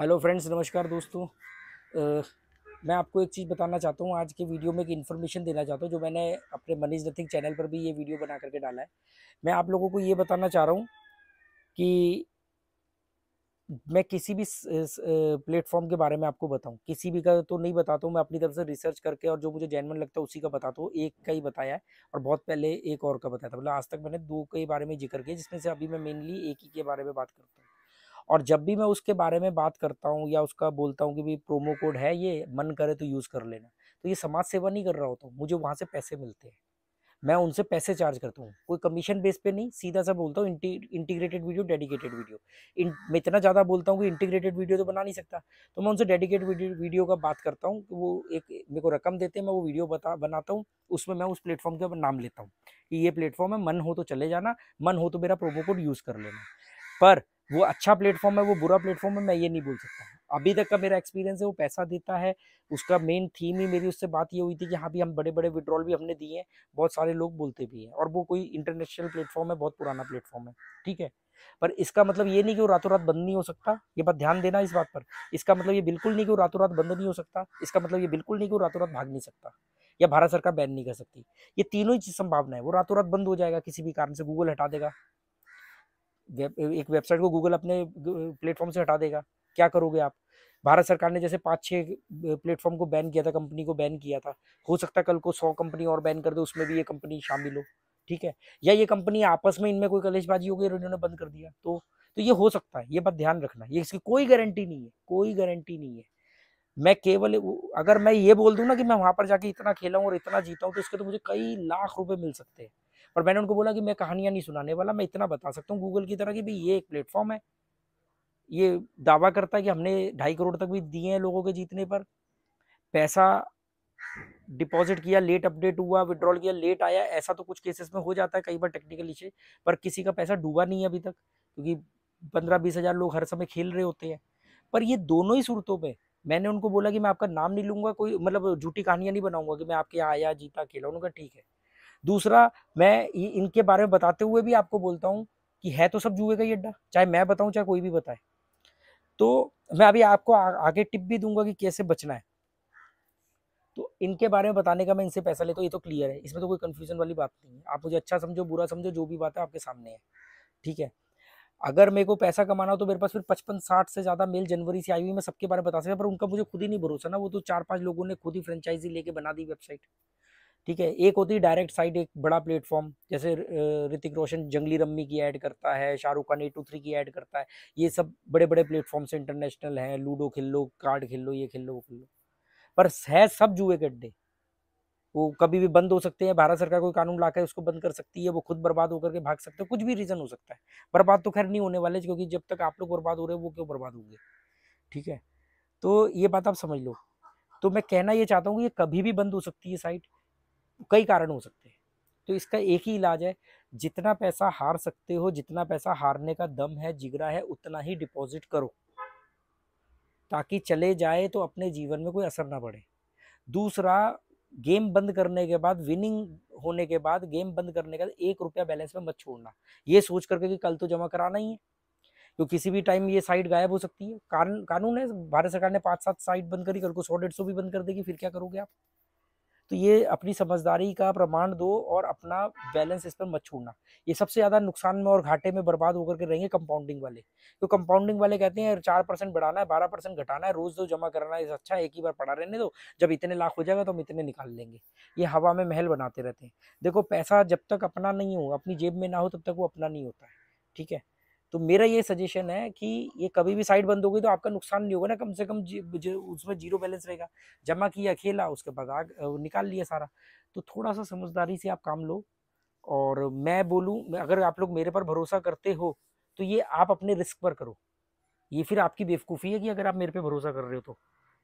hello friends नमस्कार दोस्तों आ, मैं आपको एक चीज़ बताना चाहता हूँ आज के वीडियो में एक इन्फॉर्मेशन देना चाहता हूँ जो मैंने अपने मनीष नथिंग चैनल पर भी ये वीडियो बना करके डाला है मैं आप लोगों को ये बताना चाह रहा हूँ कि मैं किसी भी प्लेटफॉर्म के बारे में आपको बताऊं किसी भी का तो नहीं बताता हूं मैं अपनी तरफ से रिसर्च करके और जो मुझे जैनमन लगता है उसी का बताता हूँ एक का ही बताया है और बहुत पहले एक और का बताया था मतलब आज तक मैंने दो के बारे में जिक्र किया जिसमें से अभी मैं मेनली एक ही के बारे में बात करता हूँ और जब भी मैं उसके बारे में बात करता हूँ या उसका बोलता हूँ कि भाई प्रोमो कोड है ये मन करे तो यूज़ कर लेना तो ये समाज सेवा नहीं कर रहा होता हूँ मुझे वहाँ से पैसे मिलते हैं मैं उनसे पैसे चार्ज करता हूँ कोई कमीशन बेस पे नहीं सीधा सा बोलता हूँ इंटीग्रेटेड वीडियो डेडिकेटेड वीडियो इन मैं इतना ज़्यादा बोलता हूँ कि इंटीग्रेटेड वीडियो तो बना नहीं सकता तो मैं उनसे डेडिकेट वीडियो का बात करता हूँ कि वो एक मेरे को रकम देते हैं मैं वो वीडियो बता बनाता हूँ उसमें मैं उस प्लेटफॉर्म के नाम लेता हूँ कि ये प्लेटफॉर्म है मन हो तो चले जाना मन हो तो मेरा प्रोमो कोड यूज़ कर लेना पर वो अच्छा प्लेटफॉर्म है वो बुरा प्लेटफॉर्म है मैं ये नहीं बोल सकता अभी तक का मेरा एक्सपीरियंस है वो पैसा देता है उसका मेन थीम ही मेरी उससे बात ये हुई थी कि हाँ भी हम बड़े बड़े विड्रॉल भी हमने दिए हैं बहुत सारे लोग बोलते भी हैं और वो कोई इंटरनेशनल प्लेटफॉर्म है बहुत पुराना प्लेटफॉर्म है ठीक है पर इसका मतलब ये नहीं कि वो रातों रात बंद नहीं हो सकता ये बात ध्यान देना इस बात पर इसका मतलब ये बिल्कुल नहीं कि वो रातों रात बंद नहीं हो सकता इसका मतलब ये बिल्कुल नहीं कि वो रातों रात भाग नहीं सकता या भारत सरकार बैन नहीं कर सकती ये तीनों ही संभावना है वो रातों रात बंद हो जाएगा किसी भी कारण से गूगल हटा देगा वेब एक वेबसाइट को गूगल अपने प्लेटफॉर्म से हटा देगा क्या करोगे आप भारत सरकार ने जैसे पाँच छः प्लेटफॉर्म को बैन किया था कंपनी को बैन किया था हो सकता है कल को सौ कंपनी और बैन कर दो उसमें भी ये कंपनी शामिल हो ठीक है या ये कंपनी आपस में इनमें कोई कलेशबाजी हो गई और इन्होंने बंद कर दिया तो तो ये हो सकता है ये बात ध्यान रखना ये इसकी कोई गारंटी नहीं है कोई गारंटी नहीं है मैं केवल अगर मैं ये बोल दूँ ना कि मैं वहाँ पर जाके इतना खेला हूँ और इतना जीता हूँ तो इसके तो मुझे कई लाख रुपये मिल सकते हैं पर मैंने उनको बोला कि मैं कहानियाँ नहीं सुनाने वाला मैं इतना बता सकता हूँ गूगल की तरह कि भाई ये एक प्लेटफॉर्म है ये दावा करता है कि हमने ढाई करोड़ तक भी दिए हैं लोगों के जीतने पर पैसा डिपॉजिट किया लेट अपडेट हुआ विड्रॉल किया लेट आया ऐसा तो कुछ केसेस में हो जाता है कई बार टेक्निकल इशे पर किसी का पैसा डूबा नहीं है अभी तक क्योंकि पंद्रह बीस हज़ार लोग हर समय खेल रहे होते हैं पर ये दोनों ही सूरतों में मैंने उनको बोला कि मैं आपका नाम नहीं लूँगा कोई मतलब झूठी कहानियाँ नहीं बनाऊंगा कि मैं आपके यहाँ आया जीता खेला उन्होंने कहा ठीक है दूसरा मैं इनके बारे में बताते हुए भी आपको बोलता हूँ कि है तो सब जुए का ही अड्डा चाहे मैं बताऊँ चाहे कोई भी बताए तो मैं अभी आपको आ, आगे टिप भी दूंगा कि कैसे बचना है तो इनके बारे में बताने का मैं इनसे पैसा लेता हूँ ये तो क्लियर है इसमें तो कोई कन्फ्यूजन वाली बात नहीं है आप मुझे अच्छा समझो बुरा समझो जो भी बात है आपके सामने है ठीक है अगर मेरे को पैसा कमाना हो तो मेरे पास फिर पचपन साठ से ज़्यादा मेल जनवरी से आई हुई मैं सबके बारे में बता सकता पर उनका मुझे खुद ही नहीं भरोसा ना वो तो चार पाँच लोगों ने खुद ही फ्रेंचाइजी लेके बना दी वेबसाइट ठीक है एक होती है डायरेक्ट साइड एक बड़ा प्लेटफॉर्म जैसे ऋतिक रोशन जंगली रम्मी की ऐड करता है Shahrukh Khan A two three की ऐड करता है ये सब बड़े बड़े प्लेटफॉर्म से इंटरनेशनल हैं लूडो खेल लो कार्ड खेल लो ये खेल लो वो खेल लो पर है सब जुए के अड्डे वो कभी भी बंद हो सकते हैं भारत सरकार कोई कानून ला उसको बंद कर सकती है वो खुद बर्बाद होकर के भाग सकते हैं कुछ भी रीज़न हो सकता है बर्बाद तो खैर नहीं होने वाले क्योंकि जब तक आप लोग बर्बाद हो रहे हो वो क्यों बर्बाद होंगे ठीक है तो ये बात आप समझ लो तो मैं कहना ये चाहता हूँ कि ये कभी भी बंद हो सकती है साइट कई कारण हो सकते हैं तो इसका एक ही इलाज है जितना पैसा हार सकते हो जितना पैसा हारने का दम है जिगरा है उतना ही डिपॉजिट करो ताकि चले जाए तो अपने जीवन में कोई असर ना पड़े दूसरा गेम बंद करने के बाद विनिंग होने के बाद गेम बंद करने के बाद एक रुपया बैलेंस में मत छोड़ना ये सोच करके कि कल तो जमा कराना ही है तो किसी भी टाइम ये साइट गायब हो सकती है कान, कानून है भारत सरकार ने पाँच सात साइट बंद करी कल को सौ डेढ़ सौ भी बंद कर देगी फिर क्या करोगे आप तो ये अपनी समझदारी का प्रमाण दो और अपना बैलेंस इस पर मत छोड़ना ये सबसे ज़्यादा नुकसान में और घाटे में बर्बाद होकर के रहेंगे कंपाउंडिंग वाले तो कंपाउंडिंग वाले कहते हैं चार परसेंट बढ़ाना है बारह परसेंट घटाना है रोज़ दो जमा करना है अच्छा एक ही बार पढ़ा रहने दो जब इतने लाख हो जाएगा तो हम इतने निकाल लेंगे ये हवा में महल बनाते रहते हैं देखो पैसा जब तक अपना नहीं हो अपनी जेब में ना हो तब तक वो अपना नहीं होता है ठीक है तो मेरा ये सजेशन है कि ये कभी भी साइड बंद हो गई तो आपका नुकसान नहीं होगा ना कम से कम जी, उसमें जीरो बैलेंस रहेगा जमा किया खेला उसके बाद आग निकाल लिया सारा तो थोड़ा सा समझदारी से आप काम लो और मैं बोलूँ अगर आप लोग मेरे पर भरोसा करते हो तो ये आप अपने रिस्क पर करो ये फिर आपकी बेवकूफ़ी है कि अगर आप मेरे पे भरोसा कर रहे हो तो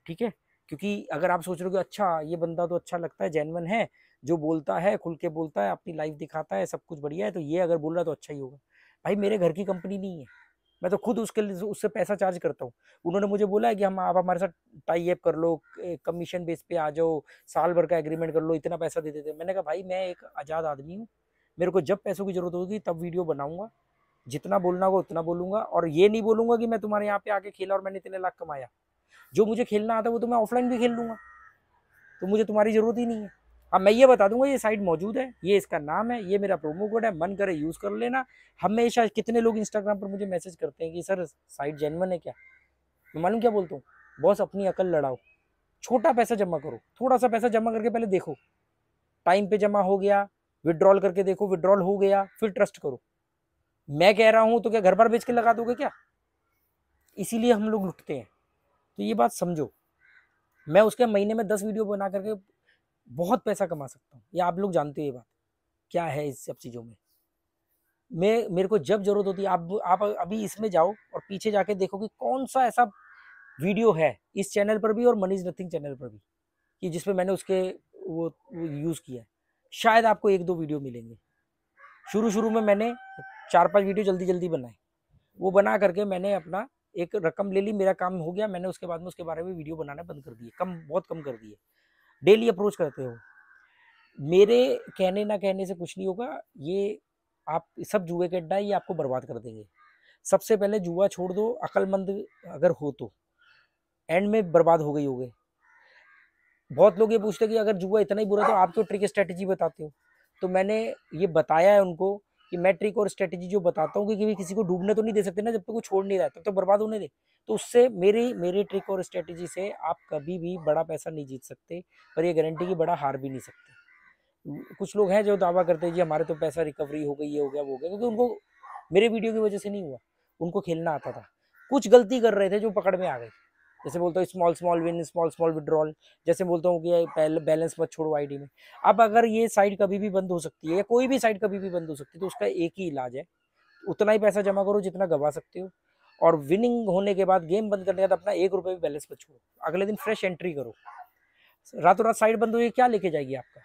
ठीक है क्योंकि अगर आप सोच रहे हो कि अच्छा ये बंदा तो अच्छा लगता है जैनवन है जो बोलता है खुल के बोलता है अपनी लाइफ दिखाता है सब कुछ बढ़िया है तो ये अगर बोल रहा है तो अच्छा ही होगा भाई मेरे घर की कंपनी नहीं है मैं तो खुद उसके लिए उससे पैसा चार्ज करता हूँ उन्होंने मुझे बोला है कि हम आप हमारे साथ टाई अप कर लो कमीशन बेस पे आ जाओ साल भर का एग्रीमेंट कर लो इतना पैसा दे देते मैंने कहा भाई मैं एक आज़ाद आदमी हूँ मेरे को जब पैसों की ज़रूरत होगी तब वीडियो बनाऊँगा जितना बोलना होगा उतना बोलूँगा और ये नहीं बोलूँगा कि मैं तुम्हारे यहाँ पे आके खेला और मैंने इतने लाख कमाया जो मुझे खेलना आता है वो तो मैं ऑफलाइन भी खेल लूँगा तो मुझे तुम्हारी ज़रूरत ही नहीं है अब मैं ये बता दूंगा ये साइट मौजूद है ये इसका नाम है ये मेरा प्रोमो कोड है मन करे यूज़ कर लेना हमेशा कितने लोग इंस्टाग्राम पर मुझे मैसेज करते हैं कि सर साइट जेनवन है क्या मैं मालूम क्या बोलता हूँ बॉस अपनी अकल लड़ाओ छोटा पैसा जमा करो थोड़ा सा पैसा जमा करके पहले देखो टाइम पे जमा हो गया विड्रॉल करके देखो विड्रॉल हो गया फिर ट्रस्ट करो मैं कह रहा हूँ तो क्या घर पर बेच के लगा दोगे क्या इसीलिए हम लोग लुटते हैं तो ये बात समझो मैं उसके महीने में दस वीडियो बना करके बहुत पैसा कमा सकता हूँ ये आप लोग जानते हो ये बात क्या है इस सब चीज़ों में मैं मेरे को जब जरूरत होती है आप आप अभी इसमें जाओ और पीछे जाके देखो कि कौन सा ऐसा वीडियो है इस चैनल पर भी और मनीज नथिंग चैनल पर भी कि जिसपे मैंने उसके वो, वो यूज़ किया है शायद आपको एक दो वीडियो मिलेंगे शुरू शुरू में मैंने चार पांच वीडियो जल्दी जल्दी बनाए वो बना करके मैंने अपना एक रकम ले ली मेरा काम हो गया मैंने उसके बाद में उसके बारे में वीडियो बनाना बंद कर दिए कम बहुत कम कर दिए डेली अप्रोच करते हो मेरे कहने ना कहने से कुछ नहीं होगा ये आप सब जुए के अड्डा ये आपको बर्बाद कर देंगे सबसे पहले जुआ छोड़ दो अकलमंद अगर हो तो एंड में बर्बाद हो गई होगी बहुत लोग ये पूछते हैं कि अगर जुआ इतना ही बुरा तो आप क्यों ट्रिक स्ट्रेटजी बताते हो तो मैंने ये बताया है उनको कि मैं ट्रिक और स्ट्रेटेजी जो बताता हूँ कि किसी को डूबने तो नहीं दे सकते ना जब तक तो वो छोड़ नहीं रहा तब तक तो बर्बाद होने दे तो उससे मेरे मेरे ट्रिक और स्ट्रेटेजी से आप कभी भी बड़ा पैसा नहीं जीत सकते पर ये गारंटी कि बड़ा हार भी नहीं सकते कुछ लोग हैं जो दावा करते हैं जी हमारे तो पैसा रिकवरी हो गई ये हो गया वो हो गया क्योंकि उनको मेरे वीडियो की वजह से नहीं हुआ उनको खेलना आता था कुछ गलती कर रहे थे जो पकड़ में आ गई जैसे बोलता हूँ small small win small small withdrawal जैसे बोलता हूँ कि बैलेंस मत छोड़ो आईडी में अब अगर ये साइड कभी भी बंद हो सकती है या कोई भी साइड कभी भी बंद हो सकती है तो उसका एक ही इलाज है उतना ही पैसा जमा करो जितना गवा सकते हो और विनिंग होने के बाद गेम बंद करने के बाद अपना एक रुपये भी बैलेंस मत छोड़ो अगले दिन फ्रेश एंट्री करो रातों रात साइड बंद हो क्या लेके जाएगी आपका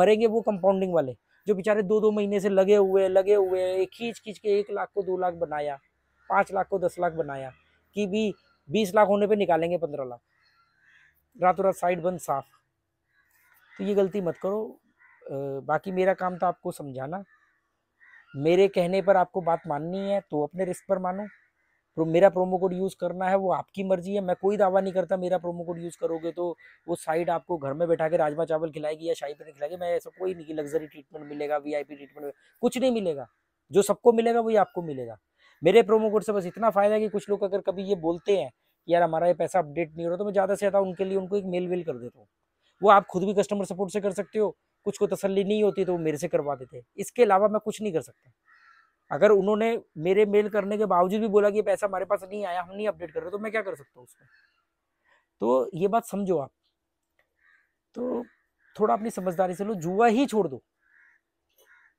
मरेंगे वो कंपाउंडिंग वाले जो बेचारे दो दो महीने से लगे हुए लगे हुए खींच खींच के एक लाख को दो लाख बनाया पाँच लाख को दस लाख बनाया कि भी बीस लाख होने पे निकालेंगे पंद्रह लाख रातों रात साइड बंद साफ तो ये गलती मत करो आ, बाकी मेरा काम तो आपको समझाना मेरे कहने पर आपको बात माननी है तो अपने रिस्क पर मानो प्रो, मेरा प्रोमो कोड यूज़ करना है वो आपकी मर्जी है मैं कोई दावा नहीं करता मेरा प्रोमो कोड यूज़ करोगे तो वो साइड आपको घर में बैठा के राजमा चावल खिलाएगी या शाही पनीर खिलाएगी मैं ऐसा कोई नहीं कि लग्जरी ट्रीटमेंट मिलेगा वीआईपी ट्रीटमेंट कुछ नहीं मिलेगा जो सबको मिलेगा वही आपको मिलेगा मेरे प्रोमो कोड से बस इतना फ़ायदा है कि कुछ लोग अगर कभी ये बोलते हैं कि यार हमारा ये पैसा अपडेट नहीं हो रहा तो मैं ज़्यादा से ज़्यादा उनके लिए उनको एक मेल वेल कर देता हूँ वो आप खुद भी कस्टमर सपोर्ट से कर सकते हो कुछ को तसल्ली नहीं होती तो वो मेरे से करवा देते इसके अलावा मैं कुछ नहीं कर सकता अगर उन्होंने मेरे मेल करने के बावजूद भी बोला कि पैसा हमारे पास नहीं आया हम नहीं अपडेट कर रहे तो मैं क्या कर सकता हूँ उसमें तो ये बात समझो आप तो थोड़ा अपनी समझदारी से लो जुआ ही छोड़ दो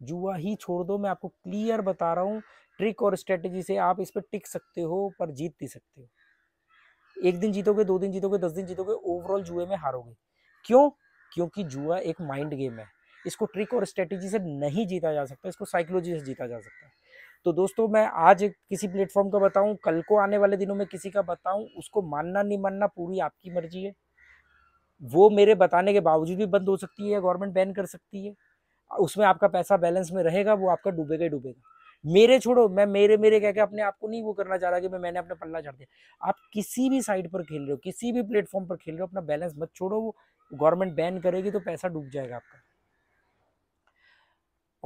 जुआ ही छोड़ दो मैं आपको क्लियर बता रहा हूँ ट्रिक और स्ट्रेटेजी से आप इस पर टिक सकते हो पर जीत नहीं सकते हो एक दिन जीतोगे दो दिन जीतोगे दस दिन जीतोगे ओवरऑल जुए में हारोगे क्यों क्योंकि जुआ एक माइंड गेम है इसको ट्रिक और स्ट्रेटेजी से नहीं जीता जा सकता इसको साइकोलॉजी से जीता जा सकता है तो दोस्तों मैं आज किसी प्लेटफॉर्म का बताऊं कल को आने वाले दिनों में किसी का बताऊं उसको मानना नहीं मानना पूरी आपकी मर्जी है वो मेरे बताने के बावजूद भी बंद हो सकती है गवर्नमेंट बैन कर सकती है उसमें आपका पैसा बैलेंस में रहेगा वो आपका डूबेगा ही डूबेगा मेरे छोड़ो मैं मेरे मेरे कह के अपने आप को नहीं वो करना चाह रहा कि मैं मैंने अपना पल्ला छाड़ दिया आप किसी भी साइड पर खेल रहे हो किसी भी प्लेटफॉर्म पर खेल रहे हो अपना बैलेंस मत छोड़ो वो गवर्नमेंट बैन करेगी तो पैसा डूब जाएगा आपका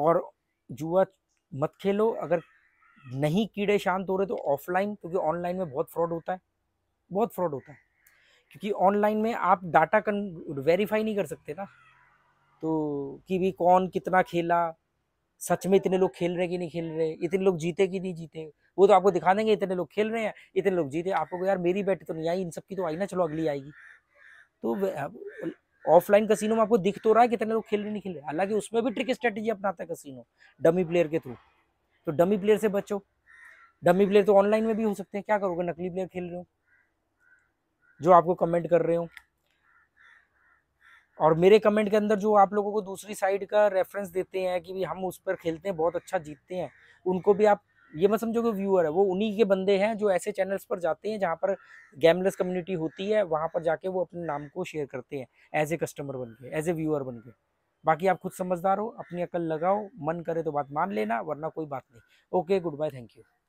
और जुआ मत खेलो अगर नहीं कीड़े शांत हो रहे तो ऑफलाइन क्योंकि ऑनलाइन में बहुत फ्रॉड होता है बहुत फ्रॉड होता है क्योंकि ऑनलाइन में आप डाटा कन वेरीफाई नहीं कर सकते ना तो कि भी कौन कितना खेला सच में इतने लोग खेल रहे कि नहीं खेल रहे इतने लोग जीते कि नहीं जीते वो तो आपको दिखा देंगे इतने लोग खेल रहे हैं इतने लोग जीते आपको यार मेरी बैट तो नहीं आई इन सब की तो आई ना चलो अगली आएगी तो ऑफलाइन कसिनो में आपको दिख तो रहा है कितने लोग खेल रहे नहीं खेल रहे हालांकि उसमें भी ट्रिक स्ट्रेटेजी अपनाता है कसिनो डमी प्लेयर के थ्रू तो डमी प्लेयर से बचो डमी प्लेयर तो ऑनलाइन में भी हो सकते हैं क्या करोगे नकली प्लेयर खेल रहे हो जो आपको कमेंट कर रहे हो और मेरे कमेंट के अंदर जो आप लोगों को दूसरी साइड का रेफरेंस देते हैं कि हम उस पर खेलते हैं बहुत अच्छा जीतते हैं उनको भी आप ये मत समझो कि व्यूअर है वो उन्हीं के बंदे हैं जो ऐसे चैनल्स पर जाते हैं जहाँ पर गैमलेस कम्युनिटी होती है वहाँ पर जाके वो अपने नाम को शेयर करते हैं एज ए कस्टमर बन के एज ए व्यूअर बन के बाकी आप खुद समझदार हो अपनी अकल लगाओ मन करे तो बात मान लेना वरना कोई बात नहीं okay good bye thank you